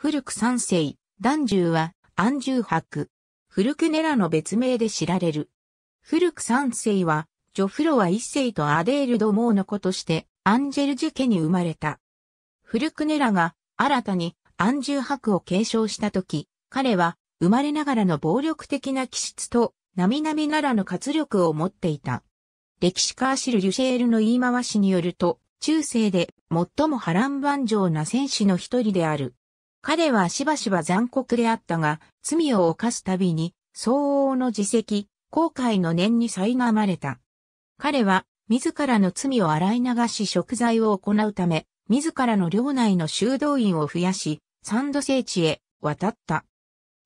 古く三世、男獣は、安住博。古くネラの別名で知られる。古く三世は、ジョフロワ一世とアデールドモーの子として、アンジェルジュ家に生まれた。古くネラが、新たに、安住博を継承したとき、彼は、生まれながらの暴力的な気質と、並々ならぬ活力を持っていた。歴史家ーシル・リュシェールの言い回しによると、中世で最も波乱万丈な戦士の一人である。彼はしばしば残酷であったが、罪を犯すたびに、相応の自責、後悔の念に苛まれた。彼は、自らの罪を洗い流し食材を行うため、自らの領内の修道院を増やし、サンド聖地へ渡った。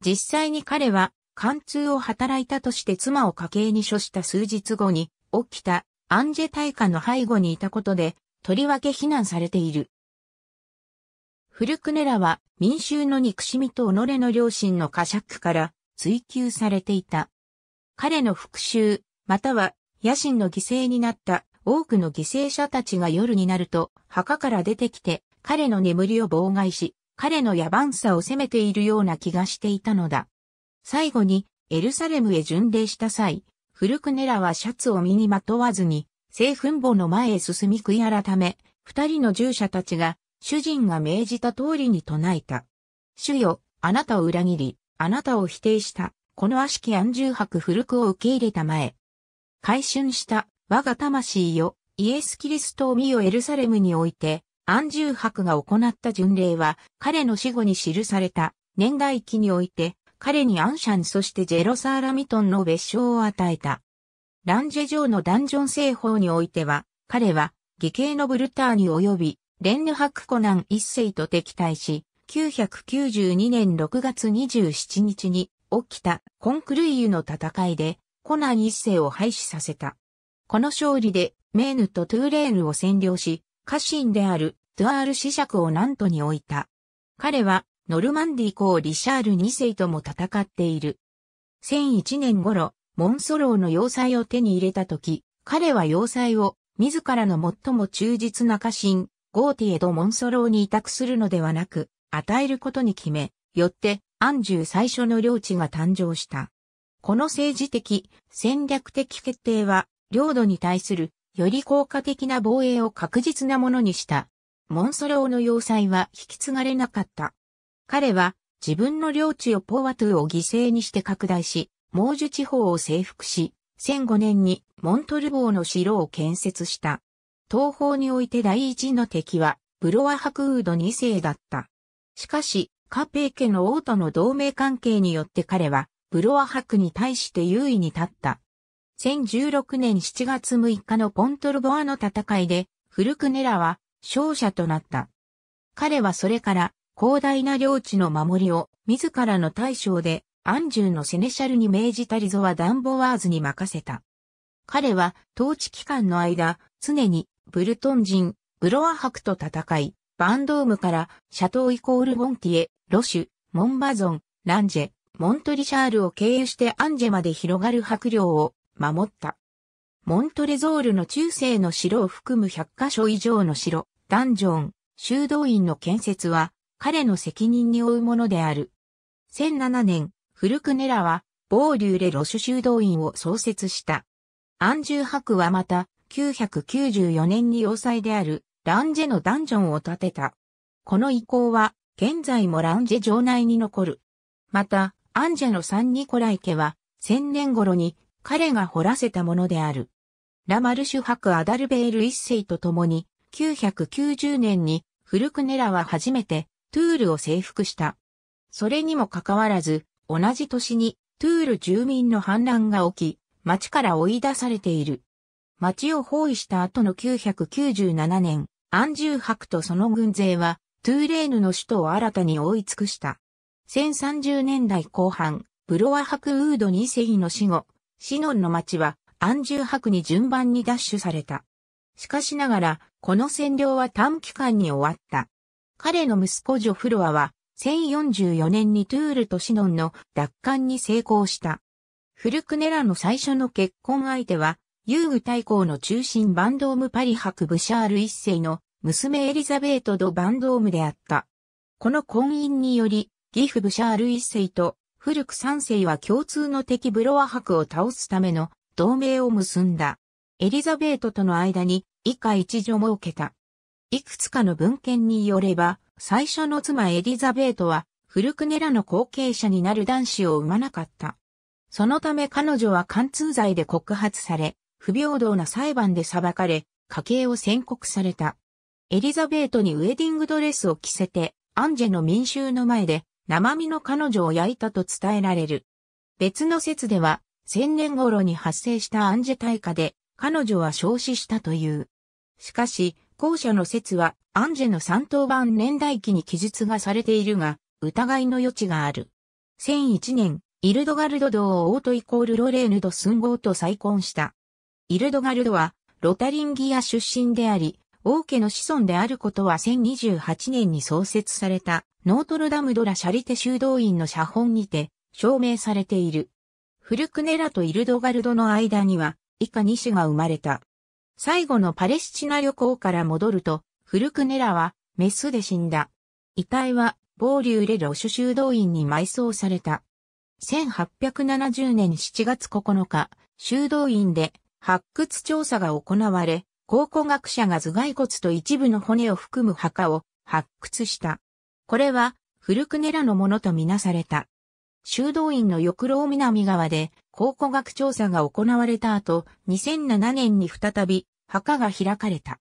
実際に彼は、貫通を働いたとして妻を家計に処した数日後に、起きたアンジェ大火の背後にいたことで、とりわけ非難されている。古くねらは民衆の憎しみと己の良心の呵責から追求されていた。彼の復讐、または野心の犠牲になった多くの犠牲者たちが夜になると墓から出てきて彼の眠りを妨害し、彼の野蛮さを責めているような気がしていたのだ。最後にエルサレムへ巡礼した際、古くねらはシャツを身にまとわずに、聖墳墓の前へ進み悔い改め、二人の従者たちが主人が命じた通りに唱えた。主よ、あなたを裏切り、あなたを否定した、この悪しき安住博古くを受け入れたまえ。改春した、我が魂よ、イエス・キリストを見よエルサレムにおいて、安住博が行った巡礼は、彼の死後に記された、年代記において、彼にアンシャンそしてジェロサーラミトンの別称を与えた。ランジェ城のダンジョン製法においては、彼は、義兄のブルターに及び、レンヌハク・コナン一世と敵対し、992年6月27日に起きたコンクルイユの戦いでコナン一世を廃止させた。この勝利でメーヌとトゥーレールを占領し、家臣であるトゥアール子爵を南都に置いた。彼はノルマンディ公リシャール二世とも戦っている。1001年頃、モンソローの要塞を手に入れた時、彼は要塞を自らの最も忠実な家臣、ゴーティエド・モンソローに委託するのではなく、与えることに決め、よって、安住最初の領地が誕生した。この政治的、戦略的決定は、領土に対する、より効果的な防衛を確実なものにした。モンソローの要塞は引き継がれなかった。彼は、自分の領地をポワトゥを犠牲にして拡大し、モージュ地方を征服し、1 0 0 5年にモントルボーの城を建設した。東方において第一の敵は、ブロワクウド2世だった。しかし、カペー家の王との同盟関係によって彼は、ブロワクに対して優位に立った。1016年7月6日のポントルボアの戦いで、フルクネラは勝者となった。彼はそれから広大な領地の守りを自らの大将でアンジュのセネシャルに命じたリゾはダンボワーズに任せた。彼は統治期間の間、常にブルトン人、ブロア博と戦い、バンドームからシャトーイコールボンティエ、ロシュ、モンバゾン、ランジェ、モントリシャールを経由してアンジェまで広がる白領を守った。モントレゾールの中世の城を含む100カ所以上の城、ダンジョン、修道院の建設は彼の責任に負うものである。1007年、古くネラは、ボーリューレ・ロシュ修道院を創設した。アンジュー博はまた、1994年に要塞であるランジェのダンジョンを建てた。この遺構は現在もランジェ城内に残る。また、アンジェのサン・ニコライ家は千年頃に彼が掘らせたものである。ラマルシュ博アダルベール一世と共に990年にフルクネラは初めてトゥールを征服した。それにもかかわらず、同じ年にトゥール住民の反乱が起き、町から追い出されている。町を包囲した後の997年、アンジューとその軍勢は、トゥーレーヌの首都を新たに覆い尽くした。1030年代後半、ブロワ博ウード2世の死後、シノンの町は、アンジューに順番に奪取された。しかしながら、この占領は短期間に終わった。彼の息子ジョフロアは、1044年にトゥールとシノンの奪還に成功した。フルクネラの最初の結婚相手は、遊具大公の中心バンドームパリ博ブシャール一世の娘エリザベート・ド・バンドームであった。この婚姻により、ギフ・ブシャール一世と古く三世は共通の敵ブロワ博を倒すための同盟を結んだ。エリザベートとの間に以下一女設けた。いくつかの文献によれば、最初の妻エリザベートは古くネラの後継者になる男子を産まなかった。そのため彼女は貫通罪で告発され、不平等な裁判で裁かれ、家計を宣告された。エリザベートにウェディングドレスを着せて、アンジェの民衆の前で、生身の彼女を焼いたと伝えられる。別の説では、千年頃に発生したアンジェ大火で、彼女は焼死したという。しかし、後者の説は、アンジェの三等版年代記に記述がされているが、疑いの余地がある。1001年、イルドガルドドをオートイコールロレーヌド・寸号と再婚した。イルドガルドは、ロタリンギア出身であり、王家の子孫であることは1028年に創設された、ノートルダムドラ・シャリテ修道院の写本にて、証明されている。フルクネラとイルドガルドの間には、以下2種が生まれた。最後のパレスチナ旅行から戻ると、フルクネラは、メスで死んだ。遺体は、ボーリューレ・ロシュ修道院に埋葬された。1870年7月9日、修道院で、発掘調査が行われ、考古学者が頭蓋骨と一部の骨を含む墓を発掘した。これは古くネラのものとみなされた。修道院の翼老南側で考古学調査が行われた後、2007年に再び墓が開かれた。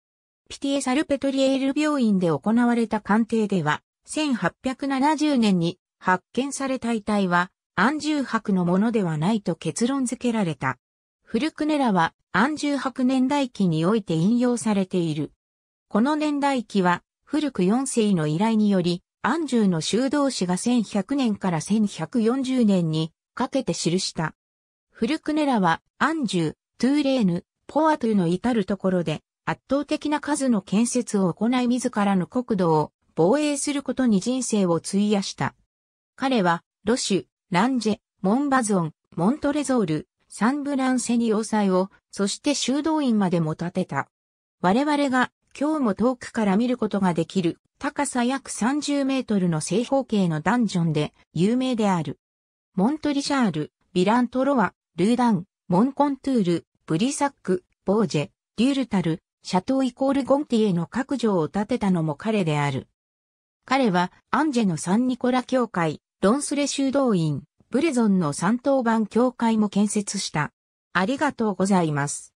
ピティエサルペトリエール病院で行われた鑑定では、1870年に発見された遺体は安住博のものではないと結論付けられた。古くねらは安住白年代記において引用されている。この年代記は古く四世の依頼により安住の修道士が1100年から1140年にかけて記した。古くねらは安住、トゥーレーヌ、ポアトゥの至るところで圧倒的な数の建設を行い自らの国土を防衛することに人生を費やした。彼は、ロシュ、ランジェ、モンバゾン、モントレゾール、サンブランセに要塞を、そして修道院までも建てた。我々が今日も遠くから見ることができる高さ約30メートルの正方形のダンジョンで有名である。モントリシャール、ビラントロワ、ルーダン、モンコントゥール、ブリサック、ボージェ、デュールタル、シャトーイコールゴンティへの各城を建てたのも彼である。彼はアンジェのサンニコラ教会、ロンスレ修道院、ブレゾンの三等版教会も建設した。ありがとうございます。